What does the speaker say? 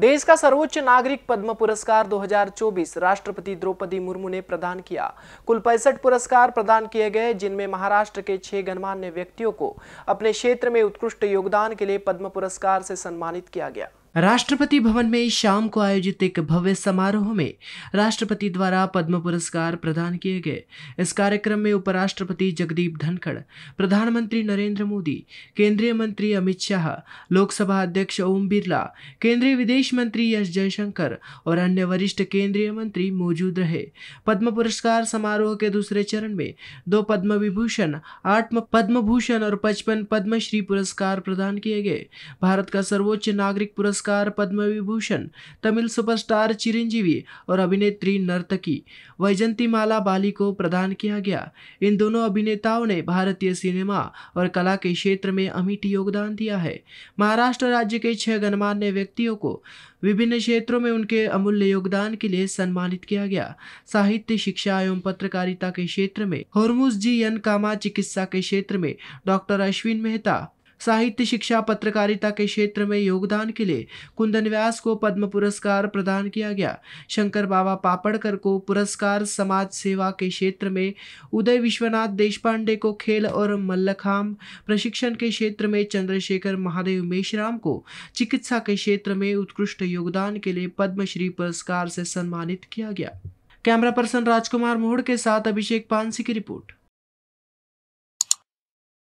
देश का सर्वोच्च नागरिक पद्म पुरस्कार 2024 राष्ट्रपति द्रौपदी मुर्मू ने प्रदान किया कुल पैंसठ पुरस्कार प्रदान किए गए जिनमें महाराष्ट्र के छह गणमान्य व्यक्तियों को अपने क्षेत्र में उत्कृष्ट योगदान के लिए पद्म पुरस्कार से सम्मानित किया गया राष्ट्रपति भवन में शाम को आयोजित एक भव्य समारोह में राष्ट्रपति द्वारा पद्म पुरस्कार प्रदान किए गए इस कार्यक्रम में उपराष्ट्रपति जगदीप धनखड़ प्रधानमंत्री नरेंद्र मोदी केंद्रीय मंत्री अमित शाह लोकसभा अध्यक्ष ओम बिरला केंद्रीय विदेश मंत्री एस जयशंकर और अन्य वरिष्ठ केंद्रीय मंत्री मौजूद रहे पद्म पुरस्कार समारोह के दूसरे चरण में दो पद्म विभूषण आठ पद्म भूषण और पचपन पद्मश्री पुरस्कार प्रदान किए गए भारत का सर्वोच्च नागरिक पुरस्कार पुरस्कार पद्म विभूषण तमिल सुपरस्टार चिरंजीवी और अभिनेत्री नर्तकी वैजंती माला बाली को प्रदान किया गया इन दोनों अभिनेताओं ने भारतीय सिनेमा और कला के क्षेत्र में अमिट योगदान दिया है महाराष्ट्र राज्य के छह गणमान्य व्यक्तियों को विभिन्न क्षेत्रों में उनके अमूल्य योगदान के लिए सम्मानित किया गया साहित्य शिक्षा एवं पत्रकारिता के क्षेत्र में होरमुस जी एन कामा चिकित्सा के क्षेत्र में डॉक्टर अश्विन मेहता साहित्य शिक्षा पत्रकारिता के क्षेत्र में योगदान के लिए कुंदन व्यास को पद्म पुरस्कार प्रदान किया गया शंकर बाबा पापड़कर को पुरस्कार समाज सेवा के क्षेत्र में उदय विश्वनाथ देशपांडे को खेल और मल्लखाम प्रशिक्षण के क्षेत्र में चंद्रशेखर महादेव मेशराम को चिकित्सा के क्षेत्र में उत्कृष्ट योगदान के लिए पद्मश्री पुरस्कार से सम्मानित किया गया कैमरा पर्सन राजकुमार मोहड़ के साथ अभिषेक पानसी की रिपोर्ट